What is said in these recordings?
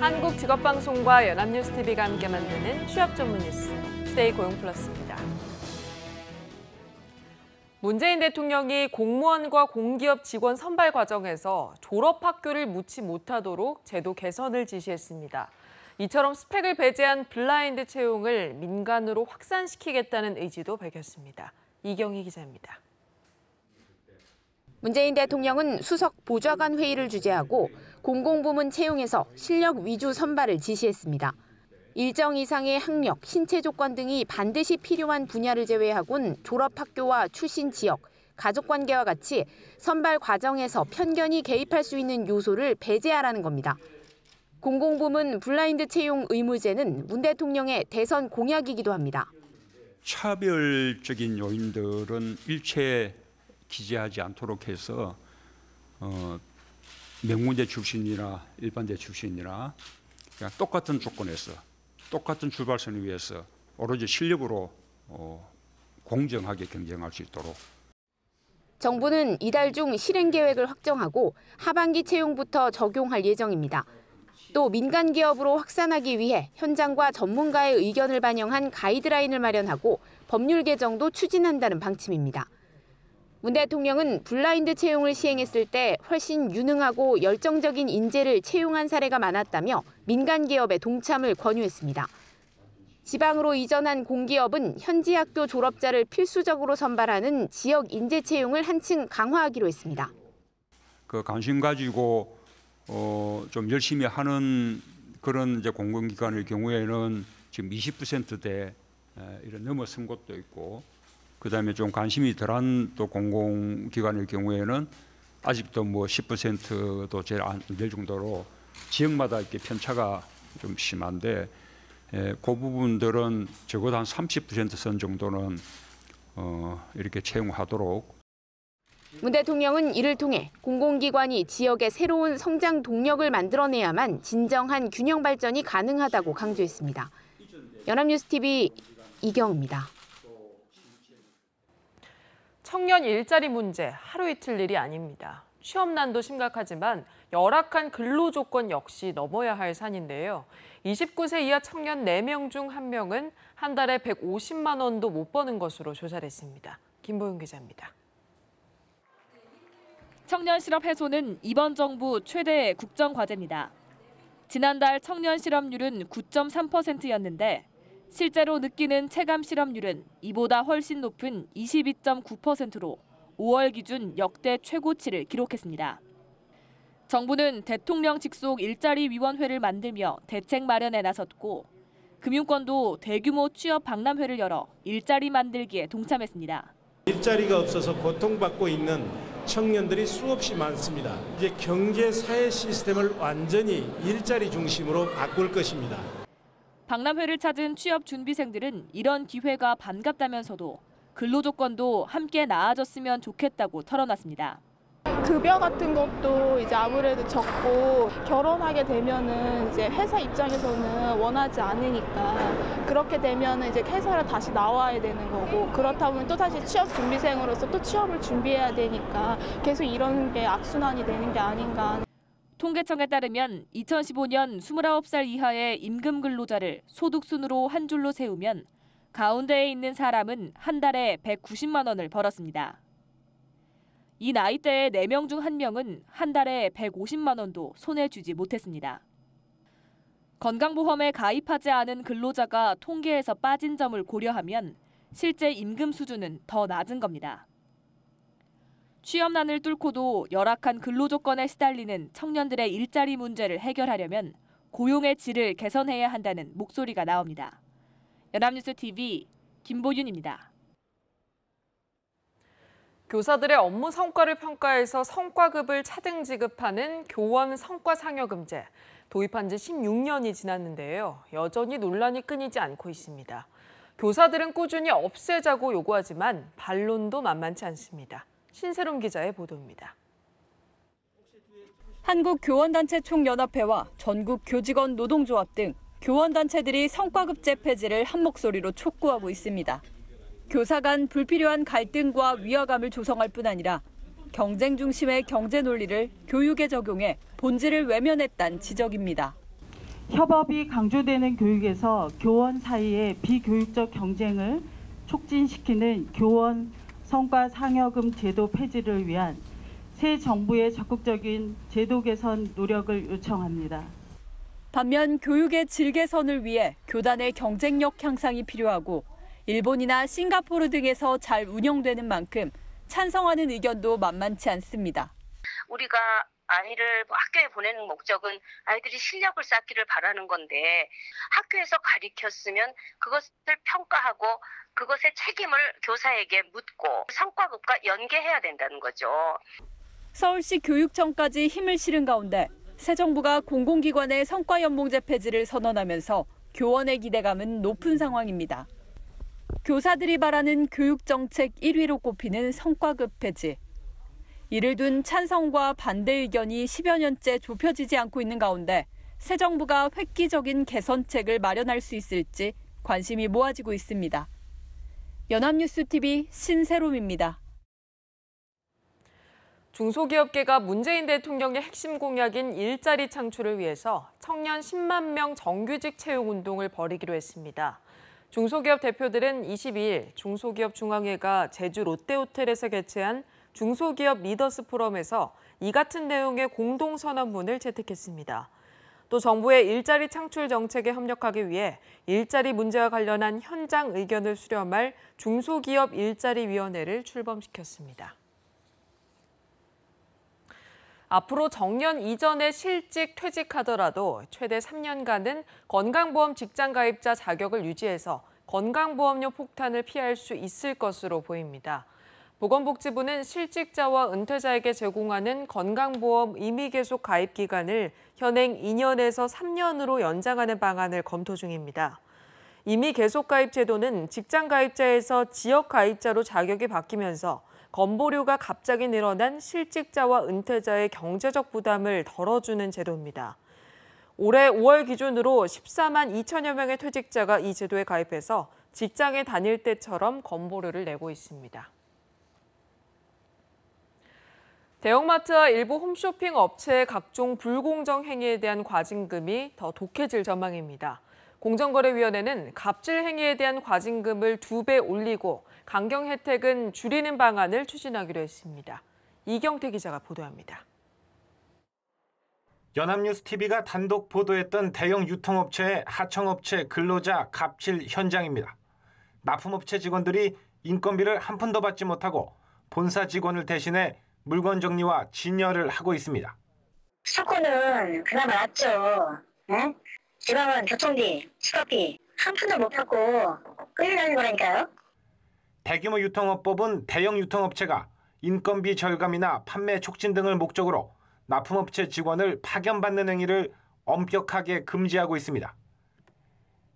한국직업방송과 연합뉴스TV가 함께 만드는 취업 전문 뉴스 투데이 고용플러스입니다. 문재인 대통령이 공무원과 공기업 직원 선발 과정에서 졸업학교를 묻지 못하도록 제도 개선을 지시했습니다. 이처럼 스펙을 배제한 블라인드 채용을 민간으로 확산시키겠다는 의지도 밝혔습니다. 이경희 기자입니다. 문재인 대통령은 수석 보좌관 회의를 주재하고 공공부문 채용에서 실력 위주 선발을 지시했습니다. 일정 이상의 학력, 신체 조건 등이 반드시 필요한 분야를 제외하곤 졸업학교와 출신 지역, 가족관계와 같이 선발 과정에서 편견이 개입할 수 있는 요소를 배제하라는 겁니다. 공공부문 블라인드 채용 의무제는 문 대통령의 대선 공약이기도 합니다. 차별적인 요인들은 일체 기재하지 않도록 해서 어, 명문대 출신이나 일반대 출신이나 그냥 똑같은 조건에서 똑같은 출발선을 위해서 오로지 실력으로 어, 공정하게 경쟁할 수 있도록 정부는 이달 중 실행 계획을 확정하고 하반기 채용부터 적용할 예정입니다. 또 민간 기업으로 확산하기 위해 현장과 전문가의 의견을 반영한 가이드라인을 마련하고 법률 개정도 추진한다는 방침입니다. 문 대통령은 블라인드 채용을 시행했을 때 훨씬 유능하고 열정적인 인재를 채용한 사례가 많았다며 민간 기업의 동참을 권유했습니다. 지방으로 이전한 공기업은 현지 학교 졸업자를 필수적으로 선발하는 지역 인재 채용을 한층 강화하기로 했습니다. 그 관심 가지고 어좀 열심히 하는 그런 이제 공공기관의 경우에는 지금 20%대 이런 넘어선 곳도 있고 그다음에 좀 관심이 덜한 또 공공기관일 경우에는 아직도 뭐 10%도 제일 안될 정도로 지역마다 이렇게 편차가 좀 심한데 예, 그 부분들은 적어도 한 30%선 정도는 어, 이렇게 채용하도록. 문 대통령은 이를 통해 공공기관이 지역의 새로운 성장 동력을 만들어내야만 진정한 균형 발전이 가능하다고 강조했습니다. 연합뉴스TV 이경입니다. 청년 일자리 문제 하루 이틀 일이 아닙니다. 취업난도 심각하지만 열악한 근로 조건 역시 넘어야 할 산인데요. 29세 이하 청년 4명 중 1명은 한 달에 150만 원도 못 버는 것으로 조사됐습니다. 김보윤 기자입니다. 청년 실업 해소는 이번 정부 최대의 국정 과제입니다. 지난달 청년 실업률은 9.3%였는데 실제로 느끼는 체감 실업률은 이보다 훨씬 높은 22.9%로 5월 기준 역대 최고치를 기록했습니다. 정부는 대통령 직속 일자리 위원회를 만들며 대책 마련에 나섰고 금융권도 대규모 취업 박람회를 열어 일자리 만들기에 동참했습니다. 일자리가 없어서 고통받고 있는 청년들이 수없이 많습니다. 이제 경제 사회 시스템을 완전히 일자리 중심으로 바꿀 것입니다. 박람회를 찾은 취업 준비생들은 이런 기회가 반갑다면서도 근로 조건도 함께 나아졌으면 좋겠다고 털어놨습니다. 급여 같은 것도 이제 아무래도 적고 결혼하게 되면은 이제 회사 입장에서는 원하지 않으니까 그렇게 되면은 이제 회사를 다시 나와야 되는 거고 그렇다면 또 다시 취업 준비생으로서 또 취업을 준비해야 되니까 계속 이런 게 악순환이 되는 게 아닌가. 통계청에 따르면 2015년 29살 이하의 임금 근로자를 소득 순으로 한 줄로 세우면 가운데에 있는 사람은 한 달에 190만 원을 벌었습니다. 이 나이대의 4명 중 1명은 한 달에 150만 원도 손에 쥐지 못했습니다. 건강보험에 가입하지 않은 근로자가 통계에서 빠진 점을 고려하면 실제 임금 수준은 더 낮은 겁니다. 취업난을 뚫고도 열악한 근로조건에 시달리는 청년들의 일자리 문제를 해결하려면 고용의 질을 개선해야 한다는 목소리가 나옵니다. 연합뉴스 TV 김보윤입니다. 교사들의 업무 성과를 평가해서 성과급을 차등 지급하는 교원 성과상여금제 도입한 지 16년이 지났는데요. 여전히 논란이 끊이지 않고 있습니다. 교사들은 꾸준히 없애자고 요구하지만 반론도 만만치 않습니다. 신세롬 기자의 보도입니다. 한국교원단체 총연합회와 전국교직원 노동조합 등 교원단체들이 성과급제 폐지를 한 목소리로 촉구하고 있습니다. 교사 간 불필요한 갈등과 위화감을 조성할 뿐 아니라 경쟁 중심의 경제 논리를 교육에 적용해 본질을 외면했다는 지적입니다. 협업이 강조되는 교육에서 교원 사이의 비교육적 경쟁을 촉진시키는 교원 성과 상여금 제도 폐지를 위한 새 정부의 적극적인 제도 개선 노력을 요청합니다. 반면 교육의 질 개선을 위해 교단의 경쟁력 향상이 필요하고 일본이나 싱가포르 등에서 잘 운영되는 만큼 찬성하는 의견도 만만치 않습니다. 우리가 아이를 뭐 학교에 보내는 목적은 아이들이 실력을 쌓기를 바라는 건데 학교에서 가르쳤으면 그것을 평가하고 그것의 책임을 교사에게 묻고 성과급과 연계해야 된다는 거죠. 서울시 교육청까지 힘을 실은 가운데 새 정부가 공공기관의 성과연봉제 폐지를 선언하면서 교원의 기대감은 높은 상황입니다. 교사들이 바라는 교육정책 1위로 꼽히는 성과급 폐지. 이를 둔 찬성과 반대 의견이 10여 년째 좁혀지지 않고 있는 가운데 새 정부가 획기적인 개선책을 마련할 수 있을지 관심이 모아지고 있습니다. 연합뉴스TV 신세롬입니다. 중소기업계가 문재인 대통령의 핵심 공약인 일자리 창출을 위해서 청년 10만 명 정규직 채용 운동을 벌이기로 했습니다. 중소기업 대표들은 22일 중소기업 중앙회가 제주 롯데호텔에서 개최한 중소기업 리더스 포럼에서 이 같은 내용의 공동선언문을 채택했습니다. 또 정부의 일자리 창출 정책에 협력하기 위해 일자리 문제와 관련한 현장 의견을 수렴할 중소기업 일자리위원회를 출범시켰습니다. 앞으로 정년 이전에 실직 퇴직하더라도 최대 3년간은 건강보험 직장가입자 자격을 유지해서 건강보험료 폭탄을 피할 수 있을 것으로 보입니다. 보건복지부는 실직자와 은퇴자에게 제공하는 건강보험 임의 계속 가입 기간을 현행 2년에서 3년으로 연장하는 방안을 검토 중입니다. 임의 계속 가입 제도는 직장 가입자에서 지역 가입자로 자격이 바뀌면서 건보료가 갑자기 늘어난 실직자와 은퇴자의 경제적 부담을 덜어주는 제도입니다. 올해 5월 기준으로 14만 2천여 명의 퇴직자가 이 제도에 가입해서 직장에 다닐 때처럼 건보료를 내고 있습니다. 대형마트와 일부 홈쇼핑 업체의 각종 불공정 행위에 대한 과징금이 더 독해질 전망입니다. 공정거래위원회는 갑질 행위에 대한 과징금을 두 배 올리고 강경 혜택은 줄이는 방안을 추진하기로 했습니다. 이경태 기자가 보도합니다. 연합뉴스TV가 단독 보도했던 대형 유통업체의 하청업체 근로자 갑질 현장입니다. 납품업체 직원들이 인건비를 한 푼도 받지 못하고 본사 직원을 대신해 물건 정리와 진열을 하고 있습니다. 수도권 그나마 낫죠. 응? 지방은 교통비, 식업비 한 푼도 못 받고 끌려다는 거라니까요. 대규모 유통업법은 대형 유통업체가 인건비 절감이나 판매 촉진 등을 목적으로 납품업체 직원을 파견받는 행위를 엄격하게 금지하고 있습니다.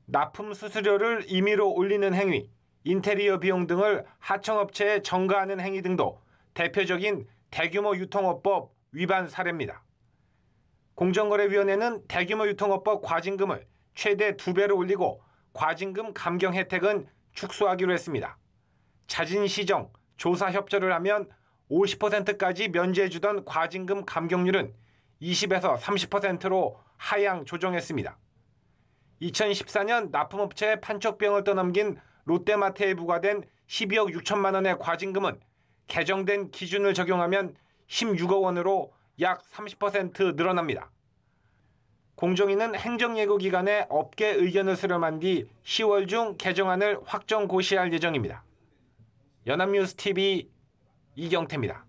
납품 수수료를 임의로 올리는 행위, 인테리어 비용 등을 하청업체에 전가하는 행위 등도 대표적인 대규모 유통업법 위반 사례입니다. 공정거래위원회는 대규모 유통업법 과징금을 최대 2배로 올리고 과징금 감경 혜택은 축소하기로 했습니다. 자진 시정, 조사 협조를 하면 50%까지 면제해주던 과징금 감경률은 20에서 30%로 하향 조정했습니다. 2014년 납품업체의 판촉병을 떠넘긴 롯데마트에 부과된 12억 6천만 원의 과징금은 개정된 기준을 적용하면 16억 원으로 약 30% 늘어납니다. 공정위는 행정예고 기간에 업계 의견을 수렴한 뒤 10월 중 개정안을 확정 고시할 예정입니다. 연합뉴스TV 이경태입니다.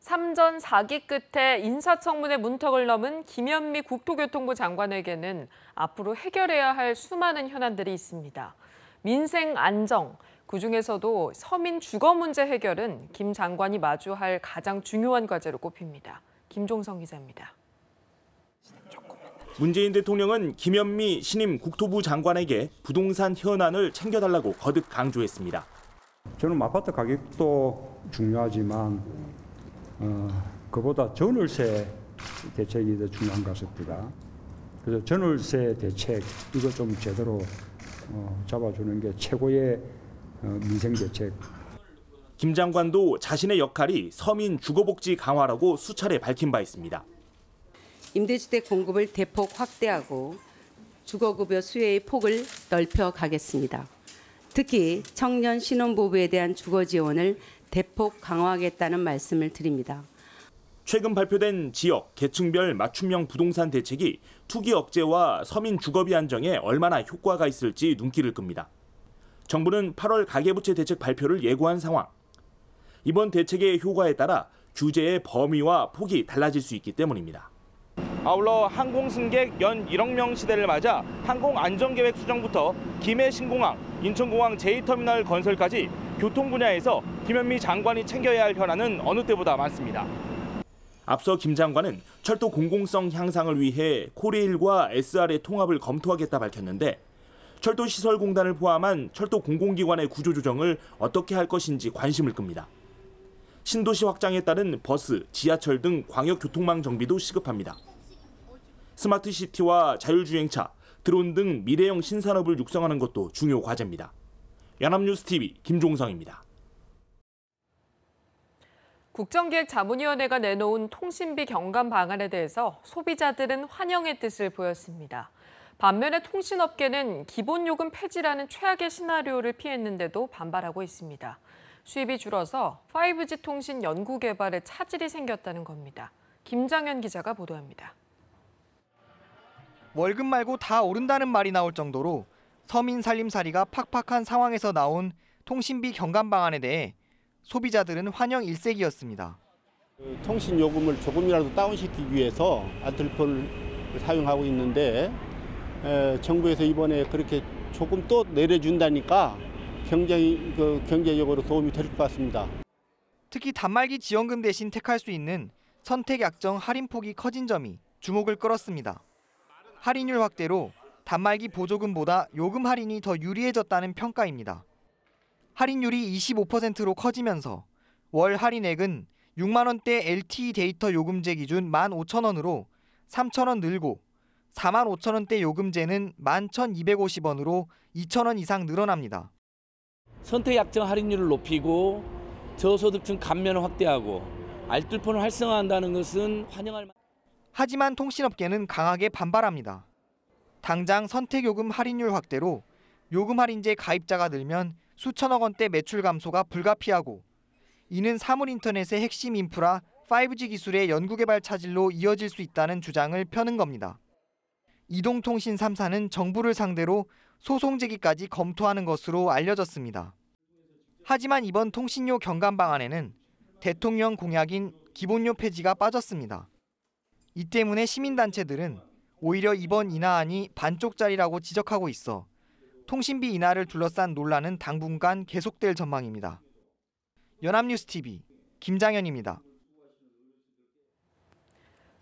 3전 4기 끝에 인사청문회 문턱을 넘은 김현미 국토교통부 장관에게는 앞으로 해결해야 할 수많은 현안들이 있습니다. 민생 안정, 그중에서도 서민 주거 문제 해결은 김 장관이 마주할 가장 중요한 과제로 꼽힙니다. 김종성 기자입니다. 문재인 대통령은 김현미 신임 국토부 장관에게 부동산 현안을 챙겨달라고 거듭 강조했습니다. 저는 아파트 가격도 중요하지만 어, 그보다 전월세 대책이 더 중요한 것 같습니다. 그래서 전월세 대책 이거 좀 제대로 어, 잡아주는 게 최고의 어, 민생 대책. 김 장관도 자신의 역할이 서민 주거복지 강화라고 수차례 밝힌 바 있습니다. 임대주택 공급을 대폭 확대하고 주거급여 수혜의 폭을 넓혀 가겠습니다. 특히 청년 신혼부부에 대한 주거 지원을 대폭 강화하겠다는 말씀을 드립니다. 최근 발표된 지역, 계층별 맞춤형 부동산 대책이 투기 억제와 서민 주거비 안정에 얼마나 효과가 있을지 눈길을 끕니다. 정부는 8월 가계부채 대책 발표를 예고한 상황. 이번 대책의 효과에 따라 규제의 범위와 폭이 달라질 수 있기 때문입니다. 아울러 항공 승객 연 1억 명 시대를 맞아 항공 안전계획 수정부터 김해 신공항, 인천공항 제2터미널 건설까지 교통 분야에서 김현미 장관이 챙겨야 할 변화는 어느 때보다 많습니다. 앞서 김 장관은 철도 공공성 향상을 위해 코레일과 SR의 통합을 검토하겠다 밝혔는데 철도시설공단을 포함한 철도 공공기관의 구조조정을 어떻게 할 것인지 관심을 끕니다. 신도시 확장에 따른 버스, 지하철 등 광역교통망 정비도 시급합니다. 스마트시티와 자율주행차, 드론 등 미래형 신산업을 육성하는 것도 중요 과제입니다. 연합뉴스TV 김종성입니다. 국정기획자문위원회가 내놓은 통신비 경감 방안에 대해서 소비자들은 환영의 뜻을 보였습니다. 반면에 통신업계는 기본요금 폐지라는 최악의 시나리오를 피했는데도 반발하고 있습니다. 수입이 줄어서 5G 통신 연구 개발에 차질이 생겼다는 겁니다. 김장현 기자가 보도합니다. 월급 말고 다 오른다는 말이 나올 정도로 서민 살림살이가 팍팍한 상황에서 나온 통신비 경감 방안에 대해 소비자들은 환영 일색이었습니다. 그 통신 요금을 조금이라도 다운시키기 위해서 안틀폰을 사용하고 있는데 정부에서 이번에 그렇게 조금 또 내려준다니까 굉장히 그 경제적으로 도움이 될 것 같습니다. 특히 단말기 지원금 대신 택할 수 있는 선택 약정 할인 폭이 커진 점이 주목을 끌었습니다. 할인율 확대로 단말기 보조금보다 요금 할인이 더 유리해졌다는 평가입니다. 할인율이 25%로 커지면서 월 할인액은 6만 원대 LTE 데이터 요금제 기준 1만 5천 원으로 3천 원 늘고 4만 5천 원대 요금제는 11,250원으로 2천 원 이상 늘어납니다. 선택 약정 할인율을 높이고 저소득층 감면을 확대하고 알뜰폰을 활성화한다는 것은 환영할 만. 하지만 통신업계는 강하게 반발합니다. 당장 선택요금 할인율 확대로 요금 할인제 가입자가 늘면 수천억 원대 매출 감소가 불가피하고 이는 사물인터넷의 핵심 인프라 5G 기술의 연구개발 차질로 이어질 수 있다는 주장을 펴는 겁니다. 이동통신 3사는 정부를 상대로 소송 제기까지 검토하는 것으로 알려졌습니다. 하지만 이번 통신료 경감 방안에는 대통령 공약인 기본료 폐지가 빠졌습니다. 이 때문에 시민단체들은 오히려 이번 인하안이 반쪽짜리라고 지적하고 있어 통신비 인하를 둘러싼 논란은 당분간 계속될 전망입니다. 연합뉴스TV 김장현입니다.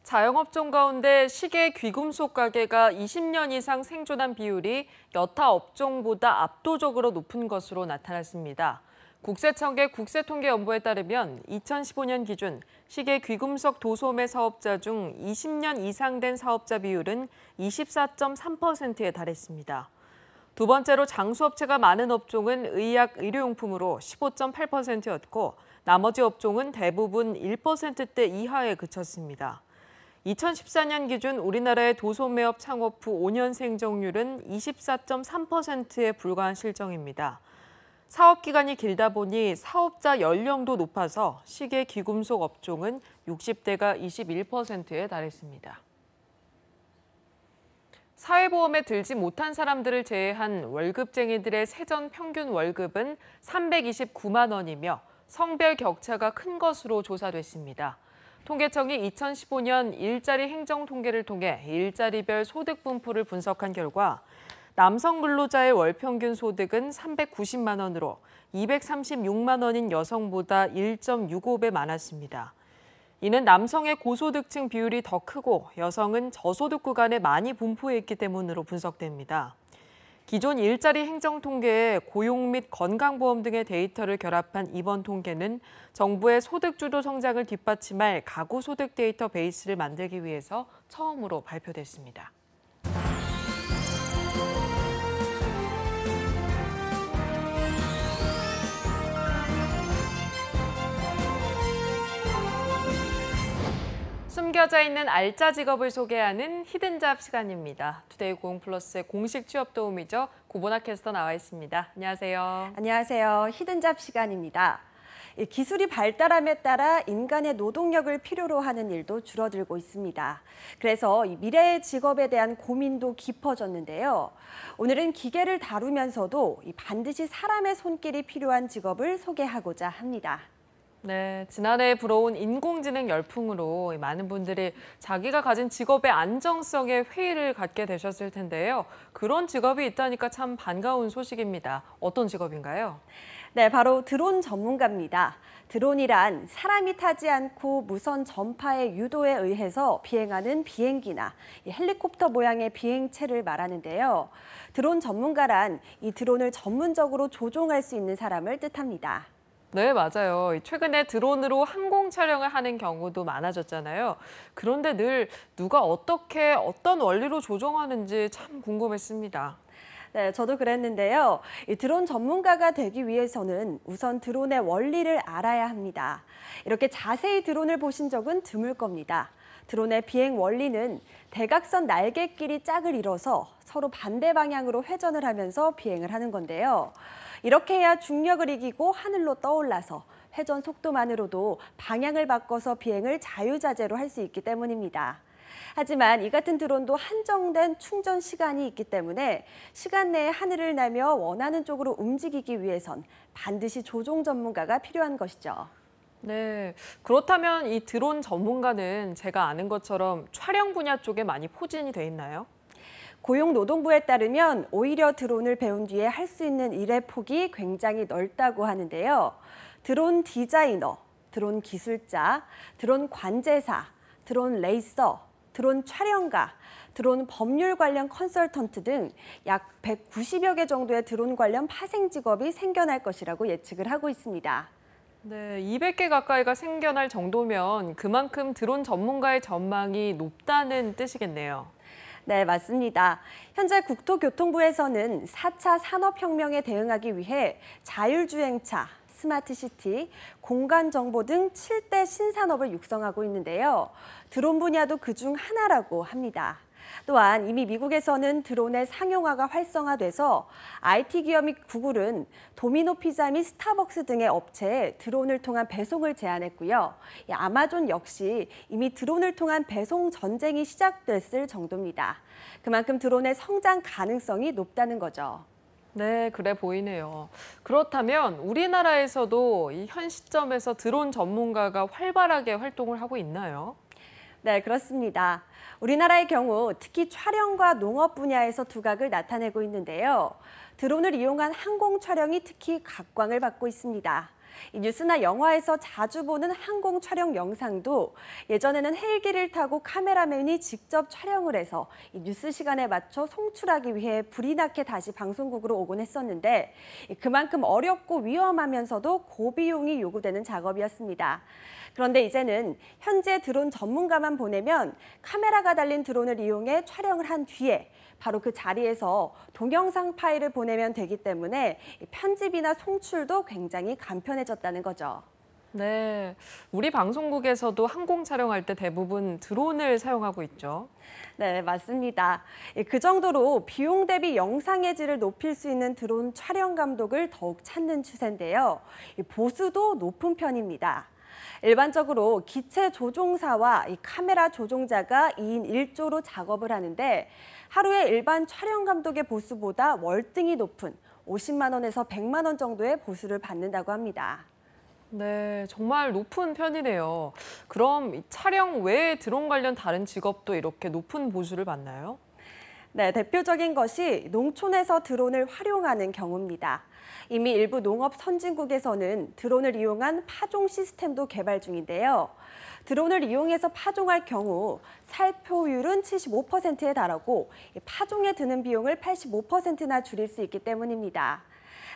자영업종 가운데 시계 귀금속 가게가 20년 이상 생존한 비율이 여타 업종보다 압도적으로 높은 것으로 나타났습니다. 국세청계 국세통계연보에 따르면 2015년 기준 시계 귀금속 도소매 사업자 중 20년 이상 된 사업자 비율은 24.3%에 달했습니다. 두 번째로 장수업체가 많은 업종은 의약, 의료용품으로 15.8%였고 나머지 업종은 대부분 1%대 이하에 그쳤습니다. 2014년 기준 우리나라의 도소매업 창업 후 5년 생존율은 24.3%에 불과한 실정입니다. 사업 기간이 길다 보니 사업자 연령도 높아서 시계 귀금속 업종은 60대가 21%에 달했습니다. 사회보험에 들지 못한 사람들을 제외한 월급쟁이들의 세전 평균 월급은 329만 원이며 성별 격차가 큰 것으로 조사됐습니다. 통계청이 2015년 일자리 행정 통계를 통해 일자리별 소득 분포를 분석한 결과 남성 근로자의 월 평균 소득은 390만 원으로 236만 원인 여성보다 1.65배 많았습니다. 이는 남성의 고소득층 비율이 더 크고 여성은 저소득 구간에 많이 분포해 있기 때문으로 분석됩니다. 기존 일자리 행정 통계에 고용 및 건강보험 등의 데이터를 결합한 이번 통계는 정부의 소득주도 성장을 뒷받침할 가구소득 데이터 베이스를 만들기 위해서 처음으로 발표됐습니다. 숨겨져 있는 알짜 직업을 소개하는 히든잡 시간입니다. 투데이 고용 플러스의 공식 취업 도우미죠. 고보나 캐스터 나와 있습니다. 안녕하세요. 안녕하세요. 히든잡 시간입니다. 기술이 발달함에 따라 인간의 노동력을 필요로 하는 일도 줄어들고 있습니다. 그래서 미래의 직업에 대한 고민도 깊어졌는데요. 오늘은 기계를 다루면서도 반드시 사람의 손길이 필요한 직업을 소개하고자 합니다. 네, 지난해 불어온 인공지능 열풍으로 많은 분들이 자기가 가진 직업의 안정성에 회의를 갖게 되셨을 텐데요. 그런 직업이 있다니까 참 반가운 소식입니다. 어떤 직업인가요? 네, 바로 드론 전문가입니다. 드론이란 사람이 타지 않고 무선 전파의 유도에 의해서 비행하는 비행기나 헬리콥터 모양의 비행체를 말하는데요. 드론 전문가란 이 드론을 전문적으로 조종할 수 있는 사람을 뜻합니다. 네, 맞아요. 최근에 드론으로 항공 촬영을 하는 경우도 많아졌잖아요. 그런데 늘 누가 어떻게 어떤 원리로 조정하는지 참 궁금했습니다. 네, 저도 그랬는데요. 이 드론 전문가가 되기 위해서는 우선 드론의 원리를 알아야 합니다. 이렇게 자세히 드론을 보신 적은 드물 겁니다. 드론의 비행 원리는 대각선 날개끼리 짝을 이뤄서 서로 반대 방향으로 회전을 하면서 비행을 하는 건데요. 이렇게 해야 중력을 이기고 하늘로 떠올라서 회전 속도만으로도 방향을 바꿔서 비행을 자유자재로 할 수 있기 때문입니다. 하지만 이 같은 드론도 한정된 충전 시간이 있기 때문에 시간 내에 하늘을 나며 원하는 쪽으로 움직이기 위해선 반드시 조종 전문가가 필요한 것이죠. 네. 그렇다면 이 드론 전문가는 제가 아는 것처럼 촬영 분야 쪽에 많이 포진이 돼 있나요? 고용노동부에 따르면 오히려 드론을 배운 뒤에 할 수 있는 일의 폭이 굉장히 넓다고 하는데요. 드론 디자이너, 드론 기술자, 드론 관제사, 드론 레이서, 드론 촬영가, 드론 법률 관련 컨설턴트 등 약 190여 개 정도의 드론 관련 파생 직업이 생겨날 것이라고 예측을 하고 있습니다. 네, 200개 가까이가 생겨날 정도면 그만큼 드론 전문가의 전망이 높다는 뜻이겠네요. 네, 맞습니다. 현재 국토교통부에서는 4차 산업혁명에 대응하기 위해 자율주행차, 스마트시티, 공간정보 등 7대 신산업을 육성하고 있는데요. 드론 분야도 그 중 하나라고 합니다. 또한 이미 미국에서는 드론의 상용화가 활성화돼서 IT 기업 및 구글은 도미노 피자 및 스타벅스 등의 업체에 드론을 통한 배송을 제안했고요. 아마존 역시 이미 드론을 통한 배송 전쟁이 시작됐을 정도입니다. 그만큼 드론의 성장 가능성이 높다는 거죠. 네, 그래 보이네요. 그렇다면 우리나라에서도 이 현 시점에서 드론 전문가가 활발하게 활동을 하고 있나요? 네, 그렇습니다. 우리나라의 경우 특히 촬영과 농업 분야에서 두각을 나타내고 있는데요. 드론을 이용한 항공 촬영이 특히 각광을 받고 있습니다. 이 뉴스나 영화에서 자주 보는 항공 촬영 영상도 예전에는 헬기를 타고 카메라맨이 직접 촬영을 해서 이 뉴스 시간에 맞춰 송출하기 위해 불이 나게 다시 방송국으로 오곤 했었는데 그만큼 어렵고 위험하면서도 고비용이 요구되는 작업이었습니다. 그런데 이제는 현재 드론 전문가만 보내면 카메라가 달린 드론을 이용해 촬영을 한 뒤에 바로 그 자리에서 동영상 파일을 보내면 되기 때문에 편집이나 송출도 굉장히 간편해졌다는 거죠. 네, 우리 방송국에서도 항공 촬영할 때 대부분 드론을 사용하고 있죠. 네, 맞습니다. 예, 그 정도로 비용 대비 영상의 질을 높일 수 있는 드론 촬영 감독을 더욱 찾는 추세인데요. 보수도 높은 편입니다. 일반적으로 기체 조종사와 카메라 조종자가 2인 1조로 작업을 하는데 하루에 일반 촬영 감독의 보수보다 월등히 높은 50만 원에서 100만 원 정도의 보수를 받는다고 합니다. 네, 정말 높은 편이네요. 그럼 촬영 외에 드론 관련 다른 직업도 이렇게 높은 보수를 받나요? 네, 대표적인 것이 농촌에서 드론을 활용하는 경우입니다. 이미 일부 농업 선진국에서는 드론을 이용한 파종 시스템도 개발 중인데요. 드론을 이용해서 파종할 경우 살포율은 75%에 달하고 파종에 드는 비용을 85%나 줄일 수 있기 때문입니다.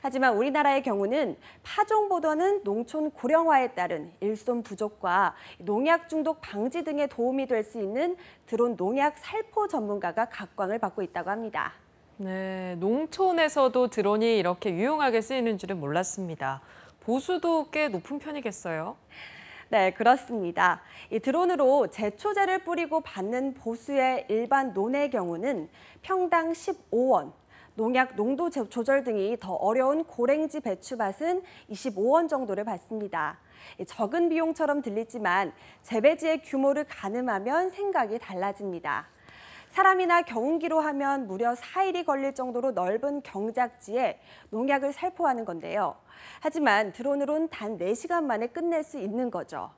하지만 우리나라의 경우는 파종보다는 농촌 고령화에 따른 일손 부족과 농약 중독 방지 등에 도움이 될 수 있는 드론 농약 살포 전문가가 각광을 받고 있다고 합니다. 네, 농촌에서도 드론이 이렇게 유용하게 쓰이는 줄은 몰랐습니다. 보수도 꽤 높은 편이겠어요? 네, 그렇습니다. 이 드론으로 제초제를 뿌리고 받는 보수의 일반 논의 경우는 평당 15원, 농약 농도 조절 등이 더 어려운 고랭지 배추밭은 25원 정도를 받습니다. 적은 비용처럼 들리지만 재배지의 규모를 가늠하면 생각이 달라집니다. 사람이나 경운기로 하면 무려 4일이 걸릴 정도로 넓은 경작지에 농약을 살포하는 건데요. 하지만 드론으론 단 4시간 만에 끝낼 수 있는 거죠.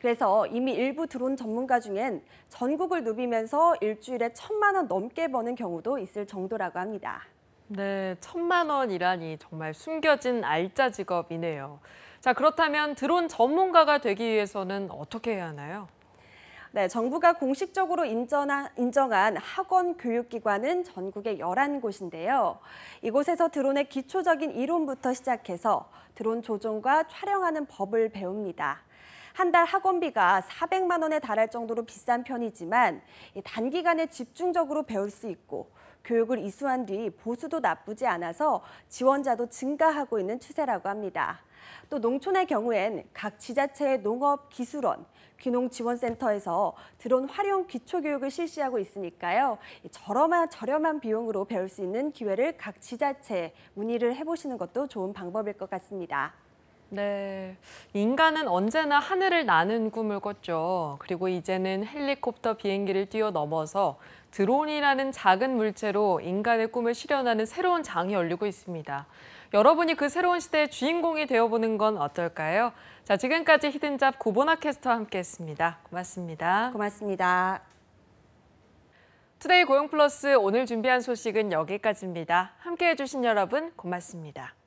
그래서 이미 일부 드론 전문가 중엔 전국을 누비면서 일주일에 천만 원 넘게 버는 경우도 있을 정도라고 합니다. 네, 천만 원이라니 정말 숨겨진 알짜 직업이네요. 자, 그렇다면 드론 전문가가 되기 위해서는 어떻게 해야 하나요? 네, 정부가 공식적으로 인정한, 인정한 학원 교육기관은 전국에 11곳인데요. 이곳에서 드론의 기초적인 이론부터 시작해서 드론 조종과 촬영하는 법을 배웁니다. 한 달 학원비가 400만 원에 달할 정도로 비싼 편이지만 단기간에 집중적으로 배울 수 있고 교육을 이수한 뒤 보수도 나쁘지 않아서 지원자도 증가하고 있는 추세라고 합니다. 또 농촌의 경우엔 각 지자체의 농업 기술원, 귀농지원센터에서 드론 활용 기초교육을 실시하고 있으니까요. 저렴한, 저렴한 비용으로 배울 수 있는 기회를 각 지자체에 문의를 해보시는 것도 좋은 방법일 것 같습니다. 네. 인간은 언제나 하늘을 나는 꿈을 꿨죠. 그리고 이제는 헬리콥터 비행기를 뛰어넘어서 드론이라는 작은 물체로 인간의 꿈을 실현하는 새로운 장이 열리고 있습니다. 여러분이 그 새로운 시대의 주인공이 되어보는 건 어떨까요? 자, 지금까지 히든잡 고보나 캐스터와 함께했습니다. 고맙습니다. 고맙습니다. 투데이 고용 플러스 오늘 준비한 소식은 여기까지입니다. 함께해 주신 여러분 고맙습니다.